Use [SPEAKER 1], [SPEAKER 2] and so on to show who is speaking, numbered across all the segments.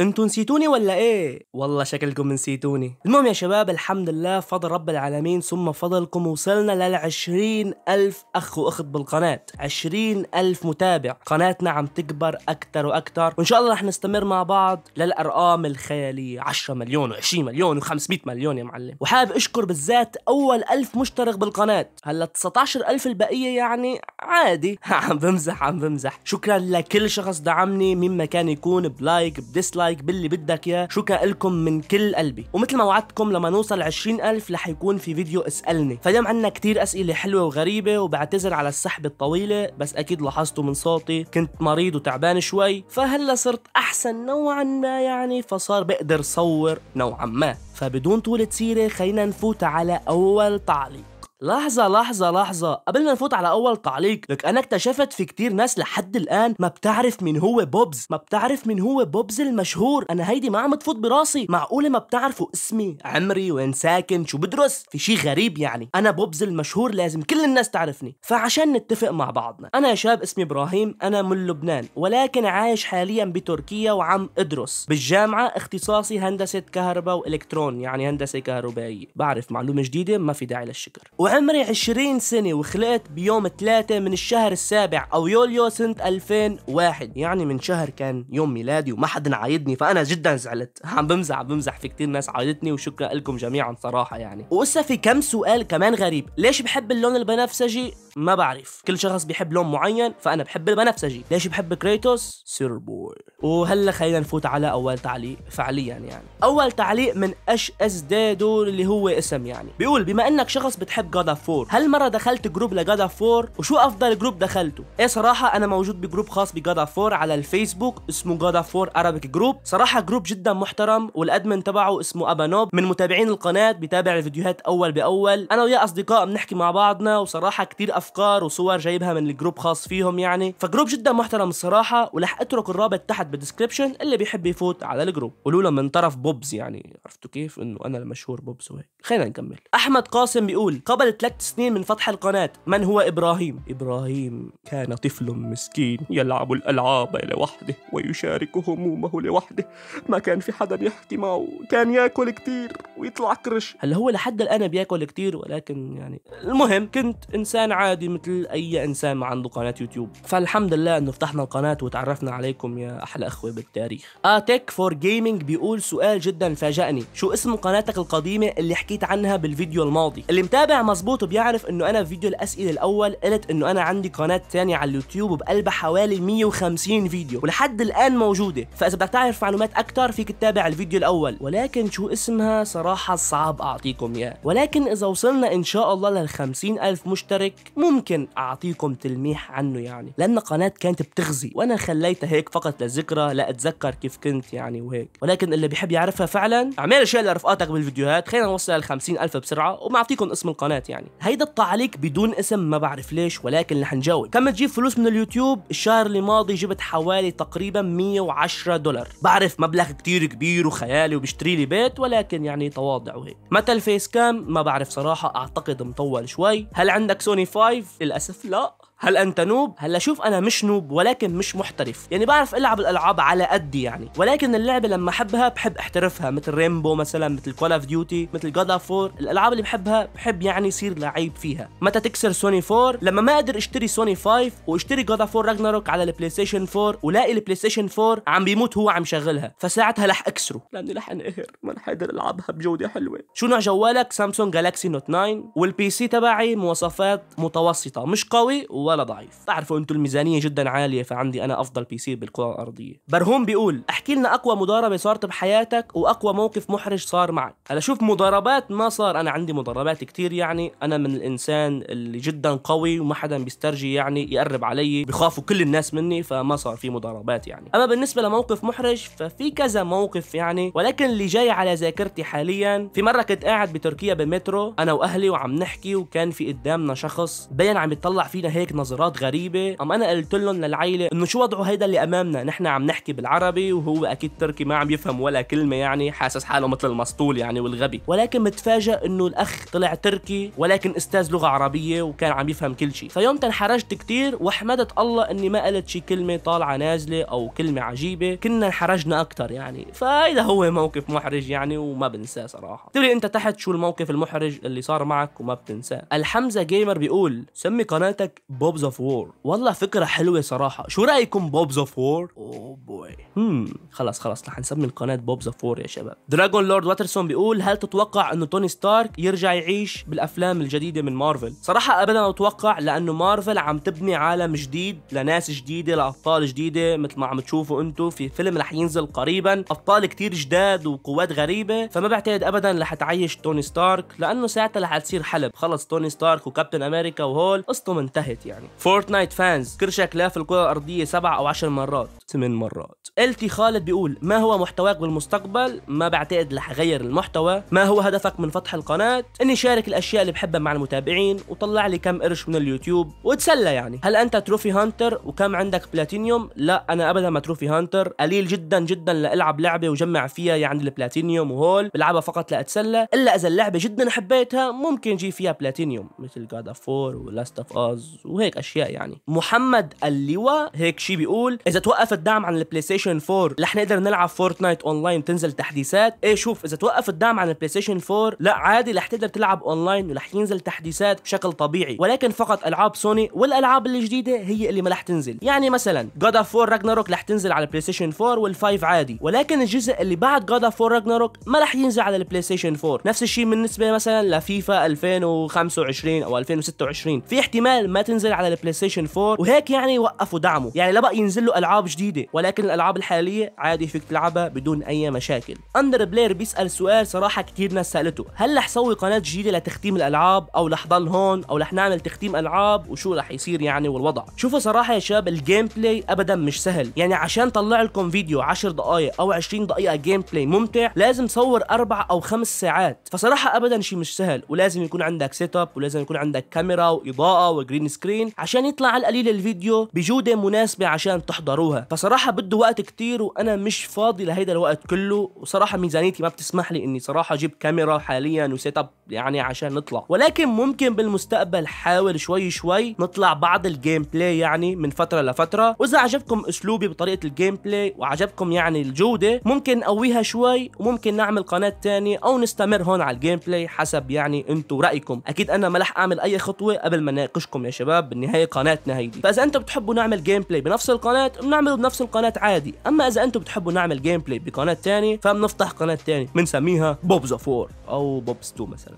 [SPEAKER 1] انتوا نسيتوني ولا ايه؟ والله شكلكم نسيتوني المهم يا شباب الحمد لله فضل رب العالمين ثم فضلكم وصلنا لل ألف أخ وأخت بالقناة عشرين ألف متابع قناتنا عم تكبر أكتر وأكتر وإن شاء الله رح نستمر مع بعض للأرقام الخيالية 10 مليون و20 مليون و500 مليون يا معلم وحابب أشكر بالذات أول ألف مشترك بالقناة هلا عشر ألف البقية يعني عادي عم بمزح عم بمزح شكرا لكل شخص دعمني مما كان يكون بلايك بديسلايك لايك باللي بدك اياه شكرا لكم من كل قلبي ومثل ما وعدتكم لما نوصل 20000 رح يكون في فيديو اسالني فاليوم عندنا كثير اسئله حلوه وغريبه وبعتذر على السحبه الطويله بس اكيد لاحظتوا من صوتي كنت مريض وتعبان شوي فهلا صرت احسن نوعا ما يعني فصار بقدر صور نوعا ما فبدون طولة سيرة خلينا نفوت على أول تعليق لحظة لحظة لحظة قبل ما نفوت على أول تعليق لك أنا اكتشفت في كتير ناس لحد الآن ما بتعرف مين هو بوبز ما بتعرف مين هو بوبز المشهور أنا هيدي ما عم تفوت براسي معقولة ما بتعرفوا اسمي عمري وين ساكن شو بدرس في شي غريب يعني أنا بوبز المشهور لازم كل الناس تعرفني فعشان نتفق مع بعضنا أنا شاب اسمي إبراهيم أنا من لبنان ولكن عايش حاليا بتركيا وعم أدرس بالجامعة اختصاصي هندسة كهرباء وإلكترون يعني هندسة كهربائية بعرف معلومة جديدة ما في داعي للشكر وعمري 20 سنة وخلقت بيوم 3 من الشهر السابع أو يوليو سنة 2001 يعني من شهر كان يوم ميلادي وما حدا عايدني فأنا جدا زعلت عم بمزح بمزح في كتير ناس عايدتني وشكرا لكم جميعا صراحة يعني وقصة في كم سؤال كمان غريب ليش بحب اللون البنفسجي ما بعرف كل شخص بيحب لون معين فأنا بحب البنفسجي ليش بحب كريتوس سير بوي وهلا خلينا نفوت على أول تعليق فعليا يعني أول تعليق من أش أس دول اللي هو اسم يعني بيقول بما أنك شخص بتحب جادا 4 هل مره دخلت جروب لجادا 4 وشو افضل جروب دخلته ايه صراحه انا موجود بجروب خاص بجادا 4 على الفيسبوك اسمه جادا 4 ارابيك جروب صراحه جروب جدا محترم والادمن تبعه اسمه ابانوب من متابعين القناه بيتابع الفيديوهات اول باول انا ويا اصدقاء بنحكي مع بعضنا وصراحه كتير افكار وصور جايبها من الجروب خاص فيهم يعني فجروب جدا محترم الصراحه ورح اترك الرابط تحت بالدسكربشن اللي بيحب يفوت على الجروب قولوا له من طرف بوبز يعني عرفتوا كيف انه انا المشهور بوبز وهيك خلينا نكمل احمد قاسم بيقول قبل بعد ثلاث سنين من فتح القناة من هو إبراهيم؟ إبراهيم كان طفل مسكين يلعب الألعاب لوحده ويشارك همومه لوحده ما كان في حدا يحكي معه كان ياكل كتير ويطلع كرش هلا هو لحد الآن بياكل كتير ولكن يعني المهم كنت إنسان عادي مثل أي إنسان ما عنده قناة يوتيوب فالحمد لله إنه فتحنا القناة وتعرفنا عليكم يا أحلى أخوة بالتاريخ آتك فور جيمنج بيقول سؤال جدا فاجأني شو اسم قناتك القديمة اللي حكيت عنها بالفيديو الماضي اللي متابع مظبوط وبيعرف انه انا في فيديو الاسئله الاول قلت انه انا عندي قناه تانية على اليوتيوب وبقلبها حوالي 150 فيديو ولحد الان موجوده فاذا بدك تعرف معلومات اكثر فيك تتابع الفيديو الاول ولكن شو اسمها صراحه صعب اعطيكم اياه ولكن اذا وصلنا ان شاء الله لل 50 الف مشترك ممكن اعطيكم تلميح عنه يعني لان قناه كانت بتغزي وانا خليتها هيك فقط للذكرى لا اتذكر كيف كنت يعني وهيك ولكن اللي بيحب يعرفها فعلا اعمل شير لرفقاتك بالفيديوهات خلينا نوصل لل 50 الف بسرعه وبعطيكم اسم القناه الفيديوهات يعني هيدقى عليك بدون اسم ما بعرف ليش ولكن رح نجاوب كم تجيب فلوس من اليوتيوب الشهر اللي ماضي جبت حوالي تقريبا 110 دولار بعرف مبلغ كتير كبير وخيالي وبشتري لي بيت ولكن يعني تواضع وهيك متى الفيس كام ما بعرف صراحه اعتقد مطول شوي هل عندك سوني 5 للاسف لا هل انت نوب هلا شوف انا مش نوب ولكن مش محترف يعني بعرف العب الالعاب على قدي يعني ولكن اللعبه لما احبها بحب احترفها مثل ريمبو مثلا مثل كول اوف ديوتي مثل جاد اوف 4 الالعاب اللي بحبها بحب يعني صير لعيب فيها متى تكسر سوني 4 لما ما اقدر اشتري سوني 5 واشتري جاد اوف 4 راجناروك على البلاي ستيشن 4 ولاقي البلاي ستيشن 4 عم بيموت هو عم شغلها فساعتها رح اكسره لاني رح انقهر ما رح اقدر العبها بجوده حلوه شو نوع جوالك سامسونج جالاكسي نوت 9 والبي سي تبعي مواصفات متوسطه مش قوي ولا ضعيف تعرفوا انتم الميزانيه جدا عاليه فعندي انا افضل بي سي بالكره الارضيه برهوم بيقول احكي لنا اقوى مضاربه صارت بحياتك واقوى موقف محرج صار معك هلا شوف مضاربات ما صار انا عندي مضاربات كتير يعني انا من الانسان اللي جدا قوي وما حدا بيسترجي يعني يقرب علي بخافوا كل الناس مني فما صار في مضاربات يعني اما بالنسبه لموقف محرج ففي كذا موقف يعني ولكن اللي جاي على ذاكرتي حاليا في مره كنت قاعد بتركيا بالمترو انا واهلي وعم نحكي وكان في قدامنا شخص بين عم يطلع فينا هيك نظرات غريبه ام انا قلت لهم للعيله انه شو وضعه هيدا اللي امامنا نحن عم نحكي بالعربي وهو اكيد تركي ما عم يفهم ولا كلمه يعني حاسس حاله مثل المسطول يعني والغبي ولكن متفاجئ انه الاخ طلع تركي ولكن استاذ لغه عربيه وكان عم يفهم كل شيء فيوم انحرجت كتير وحمدت الله اني ما قلت شي كلمه طالعه نازله او كلمه عجيبه كنا انحرجنا اكثر يعني فهيدا هو موقف محرج يعني وما بنساه صراحه تقولي انت تحت شو الموقف المحرج اللي صار معك وما بتنساه الحمزه جيمر بيقول سمي قناتك بو بوبز اوف وور والله فكره حلوه صراحه شو رايكم بوبز اوف وور اوه بوي هم خلص خلص رح نسمي القناه بوبز اوف وور يا شباب دراجون لورد واترسون بيقول هل تتوقع انه توني ستارك يرجع يعيش بالافلام الجديده من مارفل صراحه ابدا اتوقع لانه مارفل عم تبني عالم جديد لناس جديده لابطال جديده مثل ما عم تشوفوا انتم في فيلم رح ينزل قريبا ابطال كتير جداد وقوات غريبه فما بعتقد ابدا رح تعيش توني ستارك لانه ساعتها رح تصير حلب خلص توني ستارك وكابتن امريكا وهول قصتهم انتهت يعني يعني فورتنايت فانز كر شكلها في الكره الارضيه 7 او 10 مرات 8 مرات التي خالد بيقول ما هو محتواك بالمستقبل ما بعتقد رح اغير المحتوى ما هو هدفك من فتح القناه اني شارك الاشياء اللي بحبها مع المتابعين وطلع لي كم قرش من اليوتيوب واتسلى يعني هل انت تروفي هانتر وكم عندك بلاتينيوم لا انا ابدا ما تروفي هانتر قليل جدا جدا لالعب لعبه وجمع فيها يعني البلاتينيوم وهول بلعبها فقط لاتسلى الا اذا اللعبه جدا حبيتها ممكن جي فيها بلاتينيوم مثل جاد اوف 4 ولاست اوف اس وهيك هيك اشياء يعني محمد اللواء هيك شي بيقول اذا توقف الدعم عن البلاي ستيشن 4 رح نقدر نلعب فورتنايت اونلاين تنزل تحديثات ايه شوف اذا توقف الدعم عن البلاي ستيشن 4 لا عادي رح تقدر تلعب اونلاين ورح ينزل تحديثات بشكل طبيعي ولكن فقط العاب سوني والالعاب الجديده هي اللي ما رح تنزل يعني مثلا جاد اوف 4 راجناروك رح تنزل على البلاي ستيشن 4 وال5 عادي ولكن الجزء اللي بعد جاد اوف 4 راجناروك ما رح ينزل على البلاي ستيشن 4 نفس الشيء بالنسبه مثلا لفيفا 2025 او 2026 في احتمال ما تنزل نزل على البلاي ستيشن 4 وهيك يعني وقفوا دعمه يعني لا بقى ينزل له العاب جديده ولكن الالعاب الحاليه عادي فيك تلعبها بدون اي مشاكل اندر بلاير بيسال سؤال صراحه كثير ناس سالته هل رح اسوي قناه جديده لتختيم الالعاب او رح ضل هون او رح نعمل تختيم العاب وشو رح يصير يعني والوضع شوفوا صراحه يا شباب الجيم بلاي ابدا مش سهل يعني عشان طلع لكم فيديو 10 دقائق او 20 دقيقه جيم بلاي ممتع لازم تصور اربع او خمس ساعات فصراحه ابدا شيء مش سهل ولازم يكون عندك سيت اب ولازم يكون عندك كاميرا واضاءه وجرين سكرين المصورين عشان يطلع على القليل الفيديو بجوده مناسبه عشان تحضروها فصراحه بده وقت كتير وانا مش فاضي لهيدا الوقت كله وصراحه ميزانيتي ما بتسمح لي اني صراحه اجيب كاميرا حاليا وسيت اب يعني عشان نطلع ولكن ممكن بالمستقبل حاول شوي شوي نطلع بعض الجيم بلاي يعني من فتره لفتره واذا عجبكم اسلوبي بطريقه الجيم بلاي وعجبكم يعني الجوده ممكن نقويها شوي وممكن نعمل قناه ثانيه او نستمر هون على الجيم بلاي حسب يعني انتم رايكم اكيد انا ما رح اعمل اي خطوه قبل ما ناقشكم يا شباب بالنهايه قناتنا هيدي فاذا انتم بتحبوا نعمل جيم بلاي بنفس القناه بنعمله بنفس القناه عادي اما اذا انتم بتحبوا نعمل جيم بلاي بقناه ثانيه فبنفتح قناه ثانيه بنسميها بوبز 4 او بوبز 2 مثلا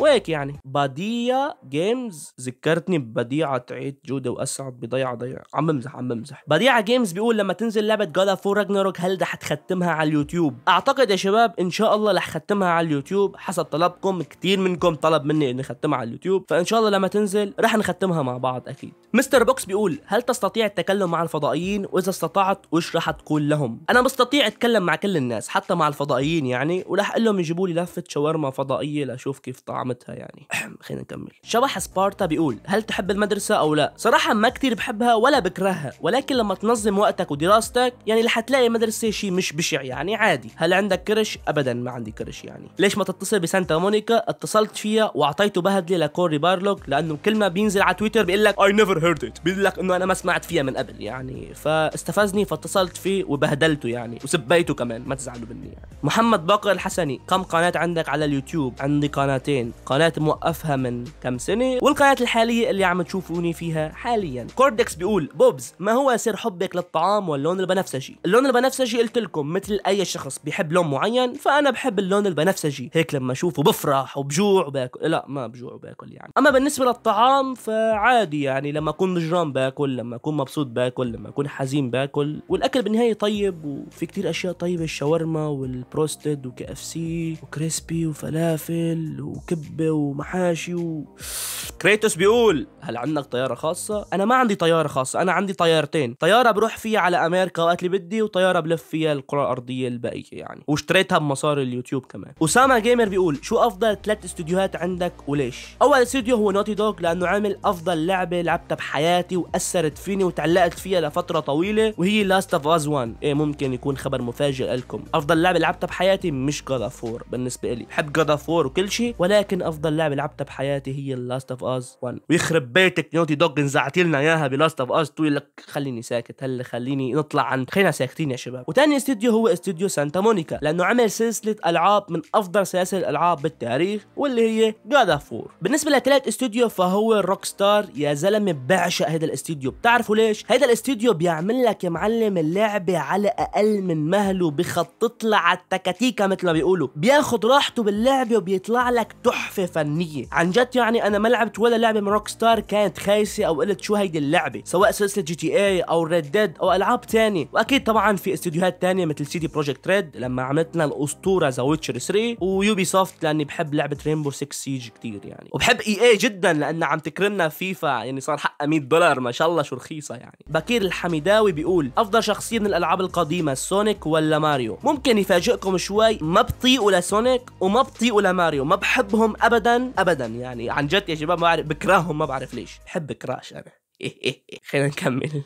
[SPEAKER 1] وهيك يعني بديع جيمز ذكرتني ببديعة عيد جودة وأسعد بضيعة ضيعة عم بمزح عم بمزح بديعة جيمز بيقول لما تنزل لعبة جادا فور راجناروك هل ده حتختمها على اليوتيوب أعتقد يا شباب إن شاء الله رح ختمها على اليوتيوب حسب طلبكم كتير منكم طلب مني إني أختمها على اليوتيوب فإن شاء الله لما تنزل رح نختمها مع بعض أكيد مستر بوكس بيقول هل تستطيع التكلم مع الفضائيين وإذا استطعت وش رح تقول لهم أنا بستطيع أتكلم مع كل الناس حتى مع الفضائيين يعني ورح أقول لهم يجيبوا لي لفة شاورما فضائية لأشوف كيف طعم طعمتها يعني خلينا نكمل شبح سبارتا بيقول هل تحب المدرسة أو لا صراحة ما كتير بحبها ولا بكرهها ولكن لما تنظم وقتك ودراستك يعني اللي حتلاقي مدرسة شيء مش بشع يعني عادي هل عندك كرش أبدا ما عندي كرش يعني ليش ما تتصل بسانتا مونيكا اتصلت فيها وأعطيته بهدلة لكوري بارلوك لأنه كل ما بينزل على تويتر بيقول لك I never heard it بيقول لك إنه أنا ما سمعت فيها من قبل يعني فاستفزني فاتصلت فيه وبهدلته يعني وسبيته كمان ما تزعلوا مني يعني محمد باقر الحسني كم قناة عندك على اليوتيوب عندي قناتين قناة موقفها من كم سنة والقناة الحالية اللي عم تشوفوني فيها حاليا كوردكس بيقول بوبز ما هو سر حبك للطعام واللون البنفسجي اللون البنفسجي قلت لكم مثل اي شخص بيحب لون معين فانا بحب اللون البنفسجي هيك لما اشوفه بفرح وبجوع وباكل لا ما بجوع وباكل يعني اما بالنسبة للطعام فعادي يعني لما اكون نجران باكل لما اكون مبسوط باكل لما اكون حزين باكل والاكل بالنهاية طيب وفي كتير اشياء طيبة الشاورما والبروستد وكي اف سي وكريسبي وفلافل وكب وكباب ومحاشي و... كريتوس بيقول هل عندك طيارة خاصة؟ أنا ما عندي طيارة خاصة أنا عندي طيارتين طيارة بروح فيها على أمريكا وقت اللي بدي وطيارة بلف فيها الكرة الأرضية الباقية يعني واشتريتها بمصاري اليوتيوب كمان أسامة جيمر بيقول شو أفضل ثلاث استوديوهات عندك وليش؟ أول استوديو هو نوتي دوغ لأنه عامل أفضل لعبة لعبتها بحياتي وأثرت فيني وتعلقت فيها لفترة طويلة وهي لاست اوف أز 1 إيه ممكن يكون خبر مفاجئ لكم أفضل لعبة لعبتها بحياتي مش جاد اوف بالنسبة لي بحب جاد اوف وكل شيء ولكن لكن افضل لعبه لعبتها بحياتي هي لاست اوف اس 1 ويخرب بيتك نوتي دوج نزعت لنا اياها بلاست اوف اس 2 لك خليني ساكت هلا خليني نطلع عن خلينا ساكتين يا شباب وثاني استوديو هو استوديو سانتا مونيكا لانه عمل سلسله العاب من افضل سلاسل الالعاب بالتاريخ واللي هي جاد اوف بالنسبه لثالث استوديو فهو روك ستار يا زلمه بعشق هذا الاستوديو بتعرفوا ليش هذا الاستوديو بيعمل لك يا معلم اللعبه على اقل من مهله بخطط لها على التكاتيكا مثل ما بيقولوا بياخد راحته باللعبه وبيطلع لك تحفه تحفه فنيه عن جد يعني انا ما لعبت ولا لعبه من روك ستار كانت خايسه او قلت شو هيدي اللعبه سواء سلسله جي تي اي او ريد ديد او العاب ثانيه واكيد طبعا في استديوهات ثانيه مثل سيدي بروجكت ريد لما عملت لنا الاسطوره ذا ويتشر 3 ويوبي سوفت لاني بحب لعبه رينبو 6 سيج كثير يعني وبحب اي e اي جدا لانها عم تكرمنا فيفا يعني صار حقها 100 دولار ما شاء الله شو رخيصه يعني بكير الحميداوي بيقول افضل شخصيه من الالعاب القديمه سونيك ولا ماريو ممكن يفاجئكم شوي ما بطيقوا لسونيك وما بطيقوا لماريو ما بحبهم بكرههم ابدا ابدا يعني عن جد يا شباب ما بعرف بكرههم ما بعرف ليش بحب كراش انا خلينا نكمل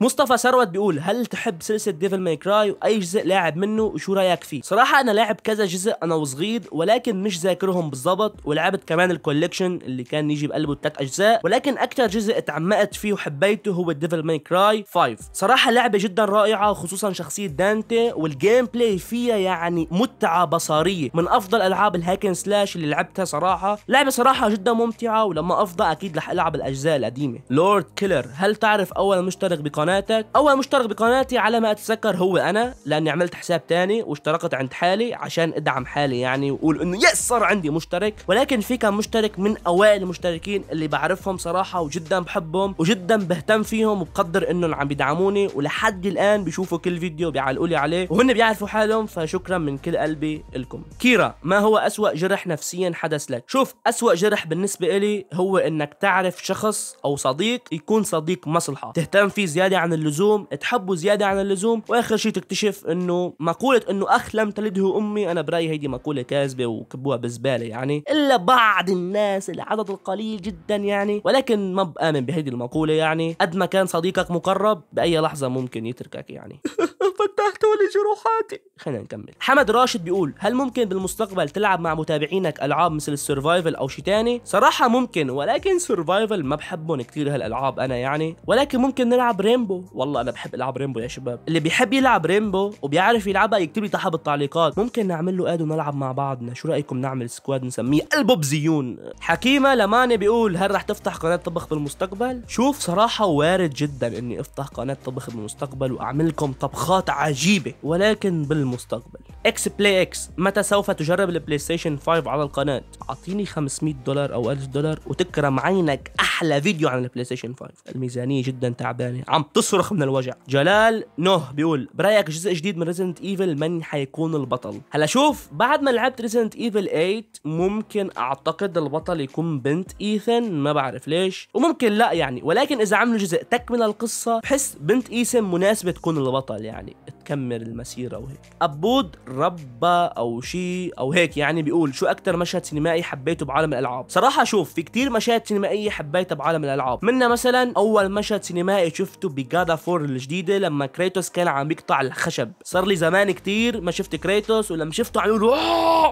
[SPEAKER 1] مصطفى ثروت بيقول هل تحب سلسله ديفل ماي كراي واي جزء لاعب منه وشو رايك فيه صراحه انا لاعب كذا جزء انا وصغير ولكن مش ذاكرهم بالظبط ولعبت كمان الكوليكشن اللي كان يجي بقلبه ثلاث اجزاء ولكن اكثر جزء اتعمقت فيه وحبيته هو ديفل ماي كراي 5 صراحه لعبه جدا رائعه خصوصا شخصيه دانتي والجيم بلاي فيها يعني متعه بصريه من افضل العاب الهاكن سلاش اللي لعبتها صراحه لعبه صراحه جدا ممتعه ولما افضى اكيد رح العب الاجزاء القديمه لورد كيلر هل تعرف اول مشترك بقناتك اول مشترك بقناتي على ما اتذكر هو انا لاني عملت حساب تاني واشتركت عند حالي عشان ادعم حالي يعني واقول انه يس صار عندي مشترك ولكن في كان مشترك من اوائل المشتركين اللي بعرفهم صراحه وجدا بحبهم وجدا بهتم فيهم وبقدر انهم عم بيدعموني ولحد الان بيشوفوا كل فيديو بيعلقوا لي عليه وهن بيعرفوا حالهم فشكرا من كل قلبي لكم كيرا ما هو اسوا جرح نفسيا حدث لك شوف اسوا جرح بالنسبه لي هو انك تعرف شخص او صديق صديق يكون صديق مصلحه تهتم فيه زياده عن اللزوم تحبه زياده عن اللزوم واخر شيء تكتشف انه مقوله انه اخ لم تلده امي انا برايي هيدي مقوله كاذبه وكبوها بزبالة يعني الا بعض الناس العدد القليل جدا يعني ولكن ما بامن بهيدي المقوله يعني قد ما كان صديقك مقرب باي لحظه ممكن يتركك يعني فتحت لي جروحاتي خلينا نكمل حمد راشد بيقول هل ممكن بالمستقبل تلعب مع متابعينك العاب مثل السرفايفل او شي تاني صراحه ممكن ولكن سرفايفل ما بحبهم كثير هلا الالعاب انا يعني ولكن ممكن نلعب ريمبو والله انا بحب العب ريمبو يا شباب اللي بيحب يلعب ريمبو وبيعرف يلعبها يكتب لي تحت بالتعليقات ممكن نعمل له اد ونلعب مع بعضنا شو رايكم نعمل سكواد نسميه البوبزيون حكيمه لماني بيقول هل رح تفتح قناه طبخ بالمستقبل شوف صراحه وارد جدا اني افتح قناه طبخ بالمستقبل واعمل لكم طبخات عجيبه ولكن بالمستقبل اكس بلاي اكس متى سوف تجرب البلاي ستيشن 5 على القناه اعطيني 500 دولار او 1000 دولار وتكرم عينك احلى فيديو عن البلاي ستيشن 5 الميزانيه جدا تعبانه عم تصرخ من الوجع جلال نوه بيقول برايك جزء جديد من ريزنت ايفل من حيكون البطل هلا شوف بعد ما لعبت ريزنت ايفل 8 ممكن اعتقد البطل يكون بنت ايثن ما بعرف ليش وممكن لا يعني ولكن اذا عملوا جزء تكمل القصه بحس بنت ايثن مناسبه تكون البطل يعني كمل المسيرة وهيك أبود ربى أو شيء أو هيك يعني بيقول شو أكتر مشهد سينمائي حبيته بعالم الألعاب صراحة شوف في كتير مشاهد سينمائية حبيتها بعالم الألعاب منا مثلا أول مشهد سينمائي شفته بجادا فور الجديدة لما كريتوس كان عم يقطع الخشب صار لي زمان كتير ما شفت كريتوس ولما شفته عم يقول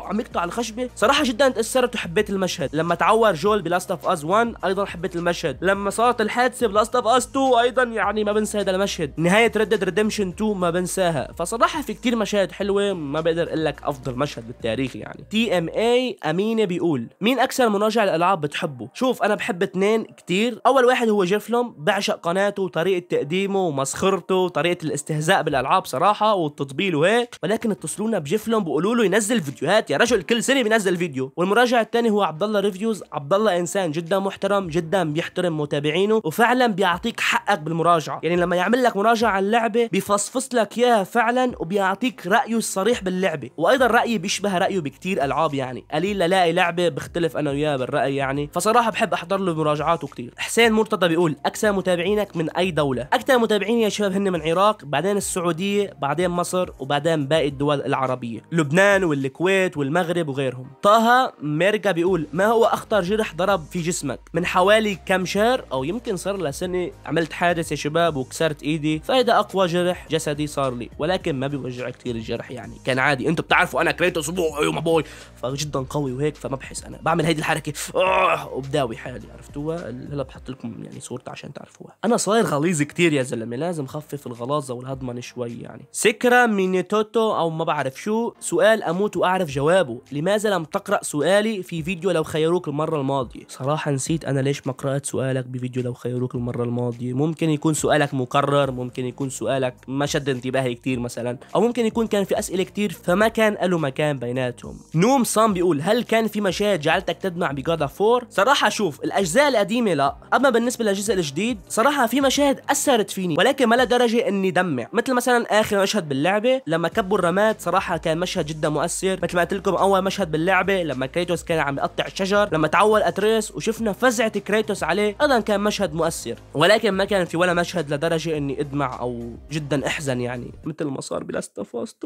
[SPEAKER 1] عم يقطع الخشبة صراحة جدا تأثرت وحبيت المشهد لما تعور جول بلاست اوف اس 1 أيضا حبيت المشهد لما صارت الحادثة بلاست اوف اس 2 أيضا يعني ما بنسى هذا المشهد نهاية ردد ريدمشن 2 ما بنسى وحداها فصراحه في كتير مشاهد حلوه ما بقدر اقول لك افضل مشهد بالتاريخ يعني تي ام اي امينه بيقول مين اكثر مراجع الالعاب بتحبه شوف انا بحب اثنين كتير اول واحد هو جيف بعشق قناته وطريقه تقديمه ومسخرته وطريقه الاستهزاء بالالعاب صراحه والتطبيل وهيك ولكن اتصلونا بجيف لوم بيقولوا له ينزل فيديوهات يا رجل كل سنه بينزل فيديو والمراجع الثاني هو عبد الله ريفيوز عبد الله انسان جدا محترم جدا بيحترم متابعينه وفعلا بيعطيك حقك بالمراجعه يعني لما يعمل لك مراجعه عن اللعبه بيفصفص لك اياها اياه فعلا وبيعطيك رايه الصريح باللعبه وايضا رايي بيشبه رايه بكتير العاب يعني قليل لاقي لعبه بختلف انا وياه بالراي يعني فصراحه بحب احضر له مراجعاته كتير حسين مرتضى بيقول اكثر متابعينك من اي دوله اكثر متابعين يا شباب هن من العراق بعدين السعوديه بعدين مصر وبعدين باقي الدول العربيه لبنان والكويت والمغرب وغيرهم طه ميرجا بيقول ما هو اخطر جرح ضرب في جسمك من حوالي كم شهر او يمكن صار لسنه عملت حادث يا شباب وكسرت ايدي فهذا اقوى جرح جسدي صار لي يعني ولكن ما بيوجع كثير الجرح يعني كان عادي انتم بتعرفوا انا كريتوس بوي ما بوي فجدا قوي وهيك بحس انا بعمل هيدي الحركه وبداوي حالي عرفتوها هلا بحط لكم يعني صورتها عشان تعرفوها انا صاير غليظ كثير يا زلمه لازم خفف الغلاظه والهضمن شوي يعني سكرا توتو او ما بعرف شو سؤال اموت واعرف جوابه لماذا لم تقرا سؤالي في فيديو لو خيروك المره الماضيه صراحه نسيت انا ليش ما قرات سؤالك بفيديو لو خيروك المره الماضيه ممكن يكون سؤالك مكرر ممكن يكون سؤالك ما شد انتباهي كتير مثلا او ممكن يكون كان في اسئله كتير فما كان له مكان بيناتهم نوم صام بيقول هل كان في مشاهد جعلتك تدمع بجادا فور صراحه شوف الاجزاء القديمه لا اما بالنسبه للجزء الجديد صراحه في مشاهد اثرت فيني ولكن ما لدرجه اني دمع مثل مثلا اخر مشهد باللعبه لما كبوا الرماد صراحه كان مشهد جدا مؤثر مثل ما قلت لكم اول مشهد باللعبه لما كريتوس كان عم يقطع الشجر لما تعول اتريس وشفنا فزعه كريتوس عليه ايضا كان مشهد مؤثر ولكن ما كان في ولا مشهد لدرجه اني ادمع او جدا احزن يعني مثل ما صار بلاست اوف اس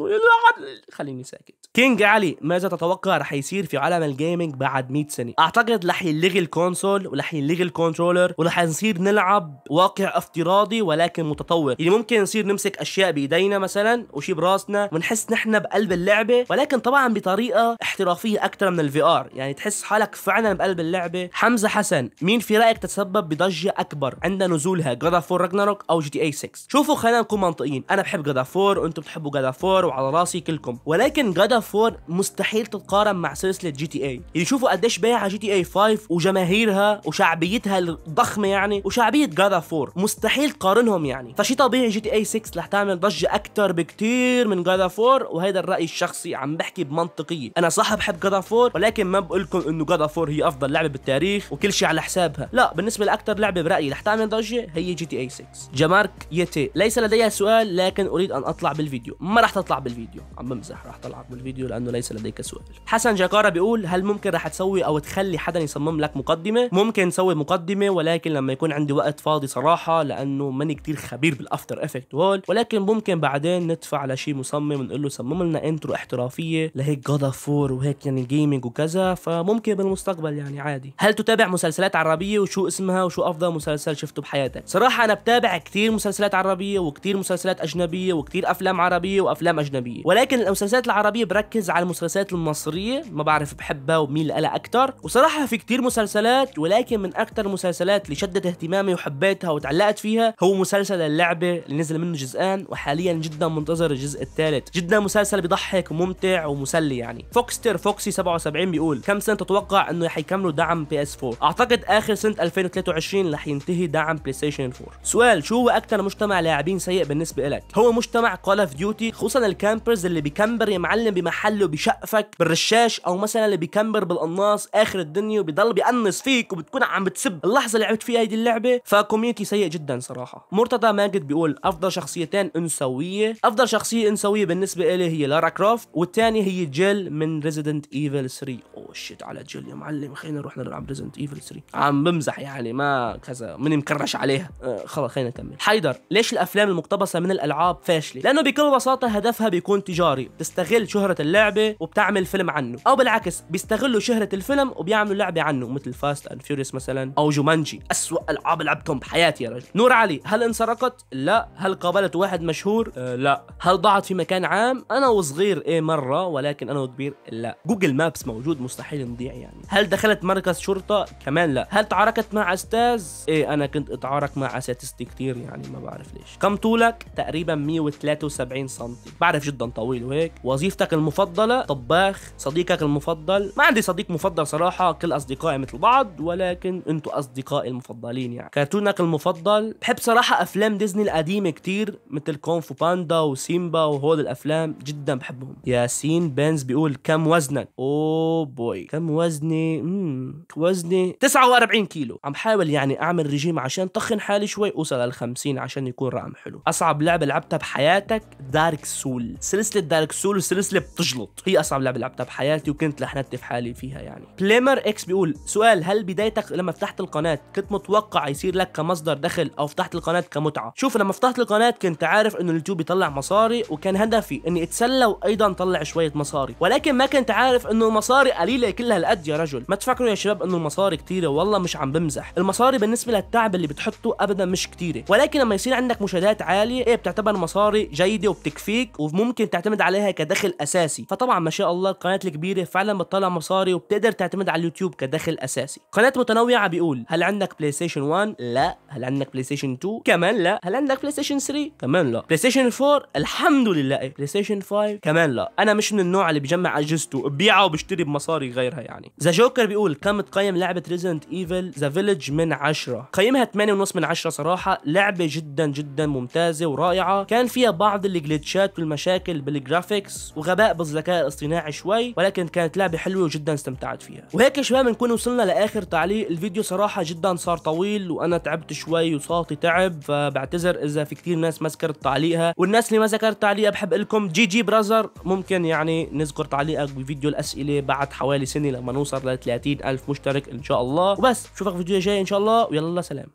[SPEAKER 1] خليني ساكت كينج علي ماذا تتوقع رح يصير في عالم الجيمنج بعد 100 سنه اعتقد رح يلغي الكونسول ورح يلغي الكنترولر ورح نصير نلعب واقع افتراضي ولكن متطور يعني ممكن نصير نمسك اشياء بايدينا مثلا وشي براسنا ونحس نحن بقلب اللعبه ولكن طبعا بطريقه احترافيه اكثر من الفي ار يعني تحس حالك فعلا بقلب اللعبه حمزه حسن مين في رايك تسبب بضجه اكبر عند نزولها جاد فور راجناروك او جي تي اي 6 شوفوا خلينا نكون منطقيين انا بحب جاد جادا وانتم بتحبوا جادا 4 وعلى راسي كلكم ولكن جادا 4 مستحيل تتقارن مع سلسله جي تي اي اللي شوفوا قديش بايعه جي تي اي 5 وجماهيرها وشعبيتها الضخمه يعني وشعبيه جادا 4 مستحيل تقارنهم يعني فشي طبيعي جي تي اي 6 رح تعمل ضجه اكثر بكثير من جادا 4 وهذا الراي الشخصي عم بحكي بمنطقيه انا صح بحب جادا 4 ولكن ما بقول لكم انه جادا 4 هي افضل لعبه بالتاريخ وكل شيء على حسابها لا بالنسبه لاكثر لعبه برايي رح تعمل ضجه هي جي تي اي 6 جمارك يتي ليس لدي سؤال لكن اريد اريد ان اطلع بالفيديو ما راح تطلع بالفيديو عم بمزح راح اطلعك بالفيديو لانه ليس لديك سؤال حسن جاكارا بيقول هل ممكن راح تسوي او تخلي حدا يصمم لك مقدمه ممكن نسوي مقدمه ولكن لما يكون عندي وقت فاضي صراحه لانه ماني كتير خبير بالافتر افكت وهول ولكن ممكن بعدين ندفع لشي مصمم ونقول له صمم لنا انترو احترافيه لهيك جادا فور وهيك يعني جيمنج وكذا فممكن بالمستقبل يعني عادي هل تتابع مسلسلات عربيه وشو اسمها وشو افضل مسلسل شفته بحياتك صراحه انا بتابع كتير مسلسلات عربيه وكتير مسلسلات اجنبيه وكتير افلام عربيه وافلام اجنبيه ولكن المسلسلات العربيه بركز على المسلسلات المصريه ما بعرف بحبها وميل لها اكثر وصراحه في كتير مسلسلات ولكن من اكثر المسلسلات اللي شدت اهتمامي وحبيتها وتعلقت فيها هو مسلسل اللعبه اللي نزل منه جزئان وحاليا جدا منتظر الجزء الثالث جدا مسلسل بيضحك وممتع ومسلي يعني فوكستر فوكسي 77 بيقول كم سنه تتوقع انه حيكملوا دعم بي اس 4 اعتقد اخر سنه 2023 رح ينتهي دعم بلاي ستيشن 4 سؤال شو هو اكثر مجتمع لاعبين سيء بالنسبه لك هو مجتمع كول اوف ديوتي خصوصا الكامبرز اللي بيكمبر يا معلم بمحله بشقفك بالرشاش او مثلا اللي بيكمبر بالقناص اخر الدنيا وبيضل بيقنص فيك وبتكون عم بتسب اللحظه اللي لعبت فيها هيدي اللعبه فكوميونتي سيء جدا صراحه مرتضى ماجد بيقول افضل شخصيتين انثويه افضل شخصيه انثويه بالنسبه لي هي لارا كروفت والثانيه هي جيل من ريزيدنت ايفل 3 اوه شيت على جيل يا معلم خلينا نروح نلعب ريزيدنت ايفل 3 عم بمزح يعني ما كذا من مكرش عليها آه خلص خلينا نكمل حيدر ليش الافلام المقتبسه من الالعاب فيها ليش لانه بكل بساطه هدفها بيكون تجاري بتستغل شهره اللعبه وبتعمل فيلم عنه او بالعكس بيستغلوا شهره الفيلم وبيعملوا لعبه عنه مثل فاست اند فيوريوس مثلا او جومانجي اسوء العاب لعبتهم بحياتي يا رجل نور علي هل انسرقت لا هل قابلت واحد مشهور أه لا هل ضاعت في مكان عام انا وصغير ايه مره ولكن انا وكبير لا جوجل مابس موجود مستحيل نضيع يعني هل دخلت مركز شرطه كمان لا هل تعاركت مع استاذ ايه انا كنت اتعارك مع اساتذتي كتير يعني ما بعرف ليش كم طولك تقريبا 100 73 سم بعرف جدا طويل وهيك وظيفتك المفضله طباخ صديقك المفضل ما عندي صديق مفضل صراحه كل اصدقائي مثل بعض ولكن انتوا اصدقائي المفضلين يعني كرتونك المفضل بحب صراحه افلام ديزني القديمه كتير مثل كونفو باندا وسيمبا وهول الافلام جدا بحبهم ياسين بنز بيقول كم وزنك او بوي كم وزني مم. وزني 49 كيلو عم حاول يعني اعمل رجيم عشان طخن حالي شوي اوصل لل 50 عشان يكون رقم حلو اصعب لعبه لعبتها بحياتي حياتك دارك سول سلسله دارك سول وسلسله بتجلط هي اصعب لعبه لعبتها بحياتي وكنت لحنت في حالي فيها يعني بليمر اكس بيقول سؤال هل بدايتك لما فتحت القناه كنت متوقع يصير لك كمصدر دخل او فتحت القناه كمتعه شوف لما فتحت القناه كنت عارف انه اليوتيوب بيطلع مصاري وكان هدفي اني اتسلى وايضا طلع شويه مصاري ولكن ما كنت عارف انه المصاري قليله كلها هالقد يا رجل ما تفكروا يا شباب انه المصاري كتيره والله مش عم بمزح المصاري بالنسبه للتعب اللي بتحطه ابدا مش كتيره ولكن لما يصير عندك مشاهدات عاليه ايه بتعتبر مصاري طارئ جيده وبتكفيك وممكن تعتمد عليها كدخل اساسي فطبعا ما شاء الله القناه الكبيره فعلا بتطلع مصاري وبتقدر تعتمد على اليوتيوب كدخل اساسي قناه متنوعه بيقول هل عندك بلاي ستيشن 1 لا هل عندك بلاي ستيشن 2 كمان لا هل عندك بلاي ستيشن 3 كمان لا بلاي ستيشن 4 الحمد لله بلاي ستيشن 5 كمان لا انا مش من النوع اللي بجمع اجهزته ببيعها وبشتري بمصاري غيرها يعني ذا جوكر بيقول كم تقيم لعبه ريزنت ايفل ذا فيلج من 10 قيمها 8.5 من 10 صراحه لعبه جدا جدا ممتازه ورائعه كان فيها بعض الجليتشات والمشاكل بالجرافيكس وغباء بالذكاء الاصطناعي شوي ولكن كانت لعبه حلوه وجدا استمتعت فيها وهيك يا شباب بنكون وصلنا لاخر تعليق الفيديو صراحه جدا صار طويل وانا تعبت شوي وصوتي تعب فبعتذر اذا في كثير ناس ما ذكرت تعليقها والناس اللي ما ذكرت تعليقها بحب لكم جي جي براذر ممكن يعني نذكر تعليقك بفيديو الاسئله بعد حوالي سنه لما نوصل ل 30000 مشترك ان شاء الله وبس بشوفك فيديو جاي ان شاء الله ويلا سلام